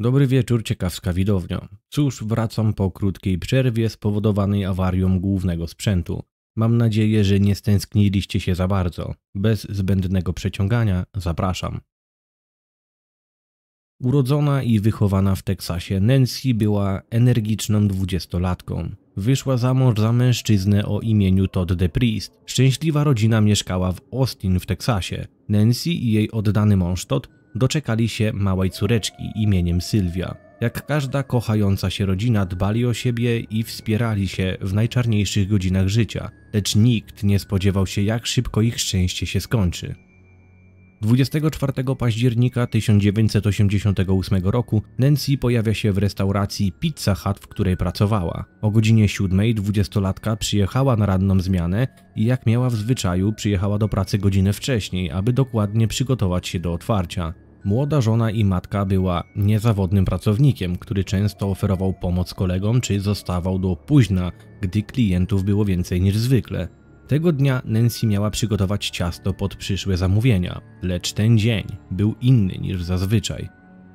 Dobry wieczór, ciekawska widownia. Cóż, wracam po krótkiej przerwie spowodowanej awarią głównego sprzętu. Mam nadzieję, że nie stęskniliście się za bardzo. Bez zbędnego przeciągania zapraszam. Urodzona i wychowana w Teksasie, Nancy była energiczną dwudziestolatką. Wyszła za mąż za mężczyznę o imieniu Todd DePriest. Szczęśliwa rodzina mieszkała w Austin w Teksasie. Nancy i jej oddany mąż Todd doczekali się małej córeczki imieniem Sylwia. Jak każda kochająca się rodzina dbali o siebie i wspierali się w najczarniejszych godzinach życia, lecz nikt nie spodziewał się jak szybko ich szczęście się skończy. 24 października 1988 roku Nancy pojawia się w restauracji Pizza Hut, w której pracowała. O godzinie 7 dwudziestolatka przyjechała na ranną zmianę i jak miała w zwyczaju przyjechała do pracy godzinę wcześniej, aby dokładnie przygotować się do otwarcia. Młoda żona i matka była niezawodnym pracownikiem, który często oferował pomoc kolegom czy zostawał do późna, gdy klientów było więcej niż zwykle. Tego dnia Nancy miała przygotować ciasto pod przyszłe zamówienia, lecz ten dzień był inny niż zazwyczaj.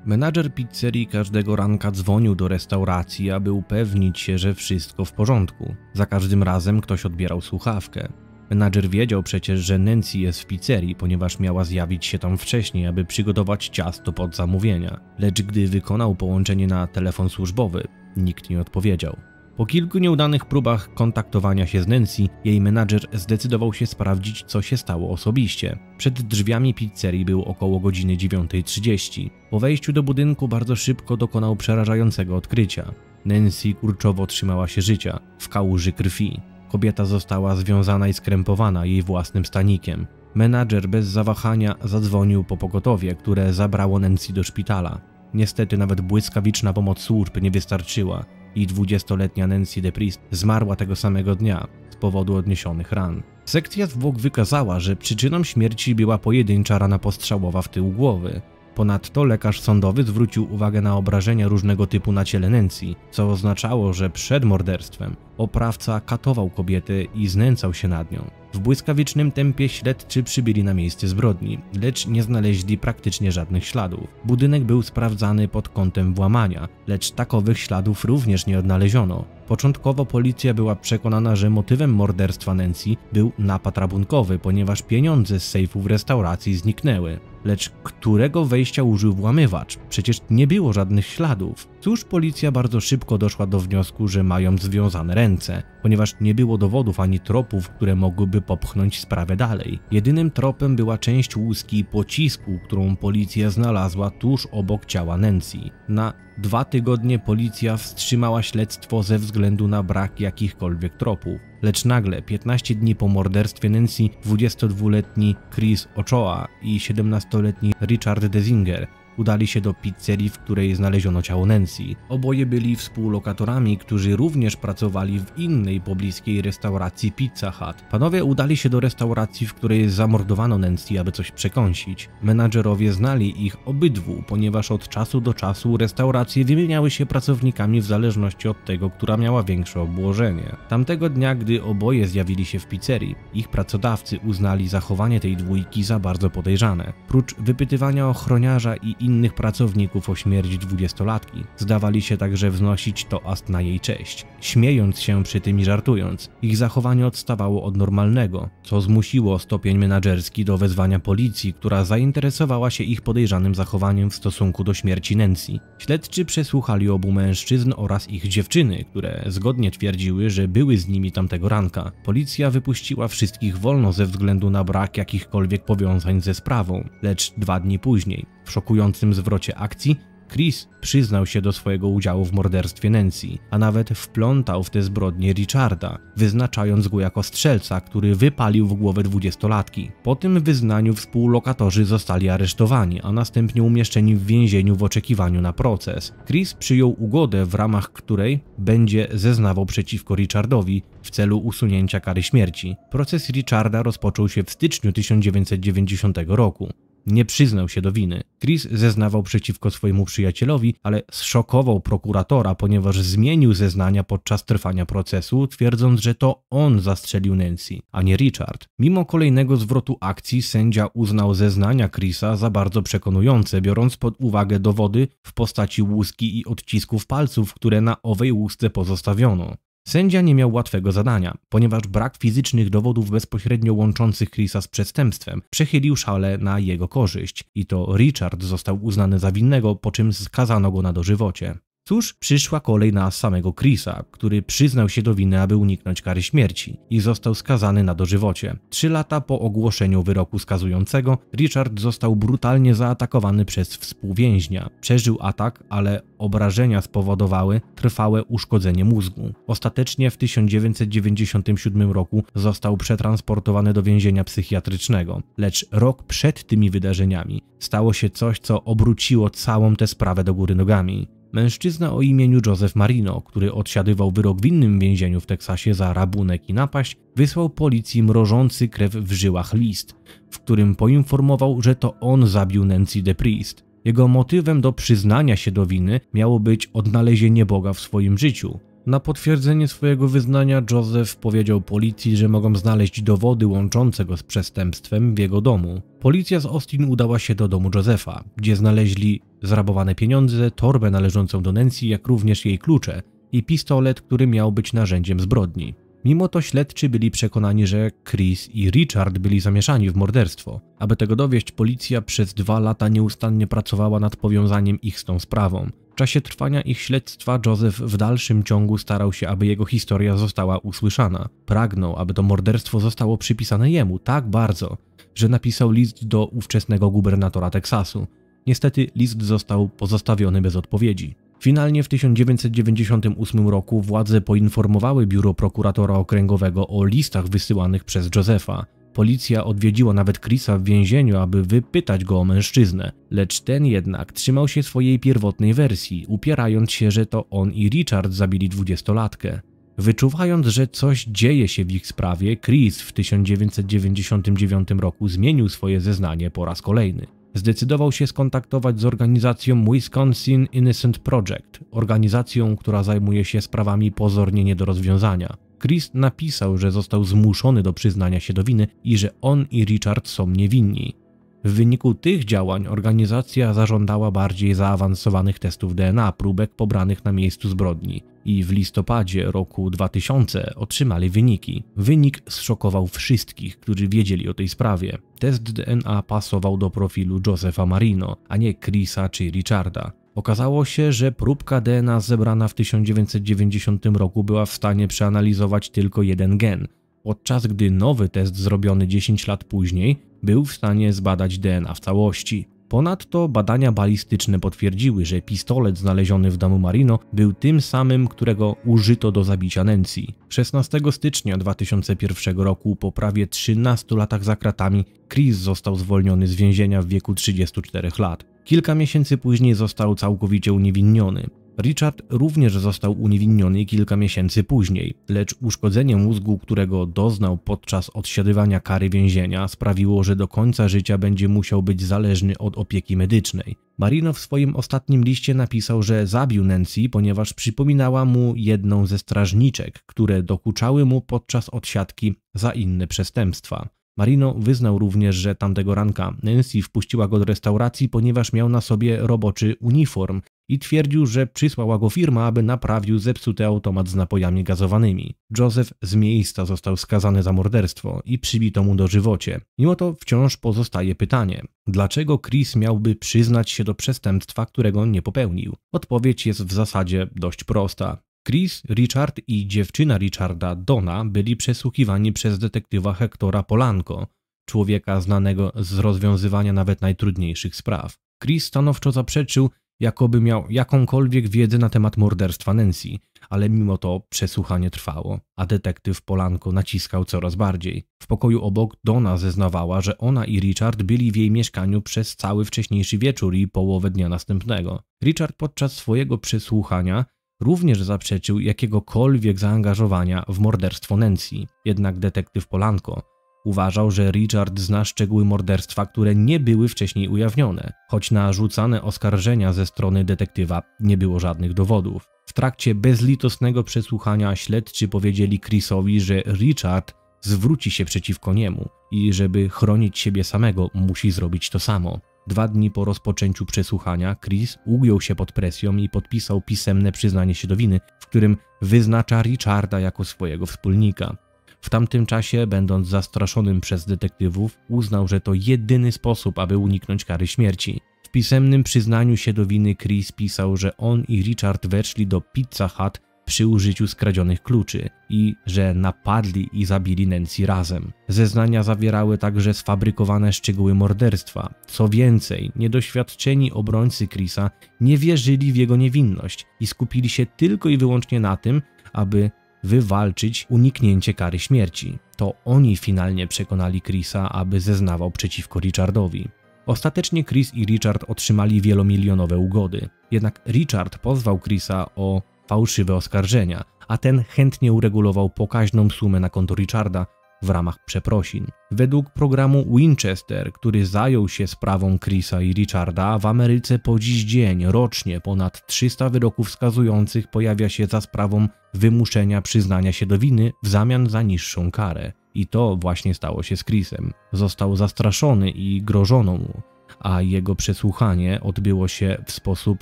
Menadżer pizzerii każdego ranka dzwonił do restauracji, aby upewnić się, że wszystko w porządku. Za każdym razem ktoś odbierał słuchawkę. Menadżer wiedział przecież, że Nancy jest w pizzerii, ponieważ miała zjawić się tam wcześniej, aby przygotować ciasto pod zamówienia. Lecz gdy wykonał połączenie na telefon służbowy, nikt nie odpowiedział. Po kilku nieudanych próbach kontaktowania się z Nancy, jej menadżer zdecydował się sprawdzić, co się stało osobiście. Przed drzwiami pizzerii był około godziny 9.30. Po wejściu do budynku bardzo szybko dokonał przerażającego odkrycia. Nancy kurczowo trzymała się życia, w kałuży krwi kobieta została związana i skrępowana jej własnym stanikiem. Menadżer bez zawahania zadzwonił po pogotowie, które zabrało Nancy do szpitala. Niestety nawet błyskawiczna pomoc służb nie wystarczyła i 20-letnia Nancy DePriest zmarła tego samego dnia z powodu odniesionych ran. Sekcja zwłok wykazała, że przyczyną śmierci była pojedyncza rana postrzałowa w tył głowy. Ponadto lekarz sądowy zwrócił uwagę na obrażenia różnego typu na ciele Nancy, co oznaczało, że przed morderstwem Oprawca katował kobietę i znęcał się nad nią. W błyskawicznym tempie śledczy przybyli na miejsce zbrodni, lecz nie znaleźli praktycznie żadnych śladów. Budynek był sprawdzany pod kątem włamania, lecz takowych śladów również nie odnaleziono. Początkowo policja była przekonana, że motywem morderstwa Nancy był napad rabunkowy, ponieważ pieniądze z sejfu w restauracji zniknęły. Lecz którego wejścia użył włamywacz? Przecież nie było żadnych śladów. Cóż policja bardzo szybko doszła do wniosku, że mają związane ręce ręce, ponieważ nie było dowodów ani tropów, które mogłyby popchnąć sprawę dalej. Jedynym tropem była część łuski pocisku, którą policja znalazła tuż obok ciała Nancy. Na dwa tygodnie policja wstrzymała śledztwo ze względu na brak jakichkolwiek tropów. Lecz nagle, 15 dni po morderstwie Nancy, 22-letni Chris Ochoa i 17-letni Richard Desinger udali się do pizzerii, w której znaleziono ciało Nancy. Oboje byli współlokatorami, którzy również pracowali w innej pobliskiej restauracji Pizza Hut. Panowie udali się do restauracji, w której zamordowano Nancy, aby coś przekąsić. Menadżerowie znali ich obydwu, ponieważ od czasu do czasu restauracje wymieniały się pracownikami w zależności od tego, która miała większe obłożenie. Tamtego dnia, gdy oboje zjawili się w pizzerii, ich pracodawcy uznali zachowanie tej dwójki za bardzo podejrzane. Prócz wypytywania ochroniarza i innych pracowników o śmierć dwudziestolatki. Zdawali się także wznosić toast na jej cześć, śmiejąc się przy tym i żartując. Ich zachowanie odstawało od normalnego, co zmusiło stopień menadżerski do wezwania policji, która zainteresowała się ich podejrzanym zachowaniem w stosunku do śmierci Nancy. Śledczy przesłuchali obu mężczyzn oraz ich dziewczyny, które zgodnie twierdziły, że były z nimi tamtego ranka. Policja wypuściła wszystkich wolno ze względu na brak jakichkolwiek powiązań ze sprawą, lecz dwa dni później w szokującym zwrocie akcji Chris przyznał się do swojego udziału w morderstwie Nancy, a nawet wplątał w te zbrodnie Richarda, wyznaczając go jako strzelca, który wypalił w głowę dwudziestolatki. Po tym wyznaniu współlokatorzy zostali aresztowani, a następnie umieszczeni w więzieniu w oczekiwaniu na proces. Chris przyjął ugodę, w ramach której będzie zeznawał przeciwko Richardowi w celu usunięcia kary śmierci. Proces Richarda rozpoczął się w styczniu 1990 roku. Nie przyznał się do winy. Chris zeznawał przeciwko swojemu przyjacielowi, ale zszokował prokuratora, ponieważ zmienił zeznania podczas trwania procesu, twierdząc, że to on zastrzelił Nancy, a nie Richard. Mimo kolejnego zwrotu akcji sędzia uznał zeznania Chrisa za bardzo przekonujące, biorąc pod uwagę dowody w postaci łuski i odcisków palców, które na owej łusce pozostawiono. Sędzia nie miał łatwego zadania, ponieważ brak fizycznych dowodów bezpośrednio łączących Chrisa z przestępstwem przechylił szale na jego korzyść i to Richard został uznany za winnego, po czym skazano go na dożywocie. Cóż, przyszła kolej na samego Chrisa, który przyznał się do winy, aby uniknąć kary śmierci i został skazany na dożywocie. Trzy lata po ogłoszeniu wyroku skazującego, Richard został brutalnie zaatakowany przez współwięźnia. Przeżył atak, ale obrażenia spowodowały trwałe uszkodzenie mózgu. Ostatecznie w 1997 roku został przetransportowany do więzienia psychiatrycznego, lecz rok przed tymi wydarzeniami stało się coś, co obróciło całą tę sprawę do góry nogami. Mężczyzna o imieniu Joseph Marino, który odsiadywał wyrok w innym więzieniu w Teksasie za rabunek i napaść, wysłał policji mrożący krew w żyłach list, w którym poinformował, że to on zabił Nancy DePriest. Jego motywem do przyznania się do winy miało być odnalezienie Boga w swoim życiu. Na potwierdzenie swojego wyznania Joseph powiedział policji, że mogą znaleźć dowody łączące go z przestępstwem w jego domu. Policja z Austin udała się do domu Josepha, gdzie znaleźli zrabowane pieniądze, torbę należącą do Nancy, jak również jej klucze i pistolet, który miał być narzędziem zbrodni. Mimo to śledczy byli przekonani, że Chris i Richard byli zamieszani w morderstwo. Aby tego dowieść, policja przez dwa lata nieustannie pracowała nad powiązaniem ich z tą sprawą. W czasie trwania ich śledztwa Joseph w dalszym ciągu starał się, aby jego historia została usłyszana. Pragnął, aby to morderstwo zostało przypisane jemu tak bardzo, że napisał list do ówczesnego gubernatora Teksasu, Niestety list został pozostawiony bez odpowiedzi. Finalnie w 1998 roku władze poinformowały biuro prokuratora okręgowego o listach wysyłanych przez Josefa. Policja odwiedziła nawet Chrisa w więzieniu, aby wypytać go o mężczyznę, lecz ten jednak trzymał się swojej pierwotnej wersji, upierając się, że to on i Richard zabili dwudziestolatkę. Wyczuwając, że coś dzieje się w ich sprawie, Chris w 1999 roku zmienił swoje zeznanie po raz kolejny zdecydował się skontaktować z organizacją Wisconsin Innocent Project, organizacją, która zajmuje się sprawami pozornie nie do rozwiązania. Chris napisał, że został zmuszony do przyznania się do winy i że on i Richard są niewinni. W wyniku tych działań organizacja zażądała bardziej zaawansowanych testów DNA próbek pobranych na miejscu zbrodni i w listopadzie roku 2000 otrzymali wyniki. Wynik zszokował wszystkich, którzy wiedzieli o tej sprawie. Test DNA pasował do profilu Josefa Marino, a nie Chrisa czy Richarda. Okazało się, że próbka DNA zebrana w 1990 roku była w stanie przeanalizować tylko jeden gen, podczas gdy nowy test zrobiony 10 lat później był w stanie zbadać DNA w całości. Ponadto badania balistyczne potwierdziły, że pistolet znaleziony w domu Marino był tym samym, którego użyto do zabicia Nancy. 16 stycznia 2001 roku, po prawie 13 latach za kratami, Chris został zwolniony z więzienia w wieku 34 lat. Kilka miesięcy później został całkowicie uniewinniony. Richard również został uniewinniony kilka miesięcy później, lecz uszkodzenie mózgu, którego doznał podczas odsiadywania kary więzienia, sprawiło, że do końca życia będzie musiał być zależny od opieki medycznej. Marino w swoim ostatnim liście napisał, że zabił Nancy, ponieważ przypominała mu jedną ze strażniczek, które dokuczały mu podczas odsiadki za inne przestępstwa. Marino wyznał również, że tamtego ranka Nancy wpuściła go do restauracji, ponieważ miał na sobie roboczy uniform i twierdził, że przysłała go firma, aby naprawił zepsuty automat z napojami gazowanymi. Joseph z miejsca został skazany za morderstwo i przybito mu dożywocie. Mimo to wciąż pozostaje pytanie, dlaczego Chris miałby przyznać się do przestępstwa, którego nie popełnił? Odpowiedź jest w zasadzie dość prosta. Chris, Richard i dziewczyna Richarda, Donna, byli przesłuchiwani przez detektywa Hectora Polanco, człowieka znanego z rozwiązywania nawet najtrudniejszych spraw. Chris stanowczo zaprzeczył, jakoby miał jakąkolwiek wiedzę na temat morderstwa Nancy, ale mimo to przesłuchanie trwało, a detektyw Polanko naciskał coraz bardziej. W pokoju obok Donna zeznawała, że ona i Richard byli w jej mieszkaniu przez cały wcześniejszy wieczór i połowę dnia następnego. Richard podczas swojego przesłuchania również zaprzeczył jakiegokolwiek zaangażowania w morderstwo Nancy. Jednak detektyw Polanko uważał, że Richard zna szczegóły morderstwa, które nie były wcześniej ujawnione, choć na rzucane oskarżenia ze strony detektywa nie było żadnych dowodów. W trakcie bezlitosnego przesłuchania śledczy powiedzieli Chrisowi, że Richard zwróci się przeciwko niemu i żeby chronić siebie samego, musi zrobić to samo. Dwa dni po rozpoczęciu przesłuchania Chris ugiął się pod presją i podpisał pisemne przyznanie się do winy, w którym wyznacza Richarda jako swojego wspólnika. W tamtym czasie, będąc zastraszonym przez detektywów, uznał, że to jedyny sposób, aby uniknąć kary śmierci. W pisemnym przyznaniu się do winy Chris pisał, że on i Richard weszli do Pizza Hut przy użyciu skradzionych kluczy i że napadli i zabili Nancy razem. Zeznania zawierały także sfabrykowane szczegóły morderstwa. Co więcej, niedoświadczeni obrońcy Chrisa nie wierzyli w jego niewinność i skupili się tylko i wyłącznie na tym, aby wywalczyć uniknięcie kary śmierci. To oni finalnie przekonali Chrisa, aby zeznawał przeciwko Richardowi. Ostatecznie Chris i Richard otrzymali wielomilionowe ugody. Jednak Richard pozwał Chrisa o fałszywe oskarżenia, a ten chętnie uregulował pokaźną sumę na konto Richarda w ramach przeprosin. Według programu Winchester, który zajął się sprawą Chrisa i Richarda, w Ameryce po dziś dzień rocznie ponad 300 wyroków skazujących pojawia się za sprawą wymuszenia przyznania się do winy w zamian za niższą karę. I to właśnie stało się z Chrisem. Został zastraszony i grożono mu, a jego przesłuchanie odbyło się w sposób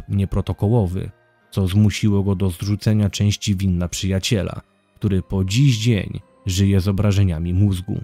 nieprotokołowy co zmusiło go do zrzucenia części win na przyjaciela, który po dziś dzień żyje z obrażeniami mózgu.